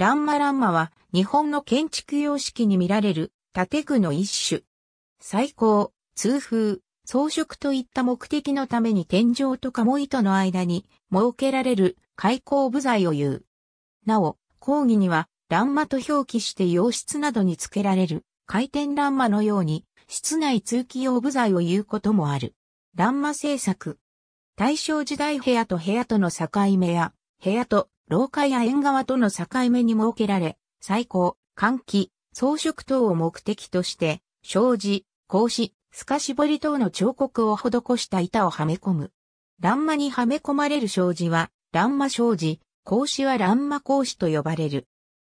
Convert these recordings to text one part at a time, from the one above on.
ランマランマは日本の建築様式に見られる建具の一種。最高、通風、装飾といった目的のために天井とかも糸の間に設けられる開口部材を言う。なお、講義には欄間と表記して洋室などに付けられる回転欄間のように室内通気用部材を言うこともある。欄間製作。大正時代部屋と部屋との境目や部屋と廊下や縁側との境目に設けられ、最高、換気、装飾等を目的として、障子、格子、透かし彫り等の彫刻を施した板をはめ込む。欄間にはめ込まれる障子は、欄間障子、格子は欄間格子と呼ばれる。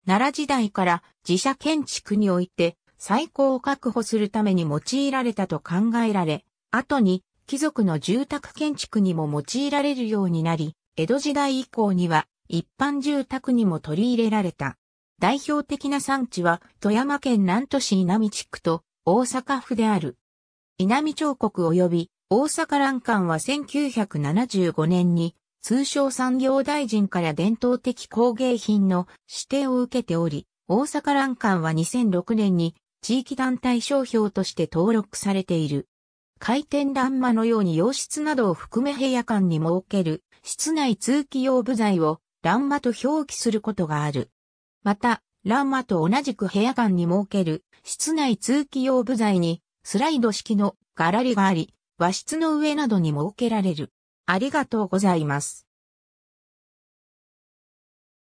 奈良時代から自社建築において最高を確保するために用いられたと考えられ、後に貴族の住宅建築にも用いられるようになり、江戸時代以降には一般住宅にも取り入れられた。代表的な産地は富山県南都市稲美地区と大阪府である。稲美彫刻及び大阪欄館は1975年に通商産業大臣から伝統的工芸品の指定を受けており、大阪欄館は2006年に地域団体商標として登録されている。回転欄間のように洋室などを含め部屋間に設ける室内通気用部材を欄間と表記することがある。また、欄間と同じく部屋間に設ける室内通気用部材にスライド式のガラリがあり、和室の上などに設けられる。ありがとうございます。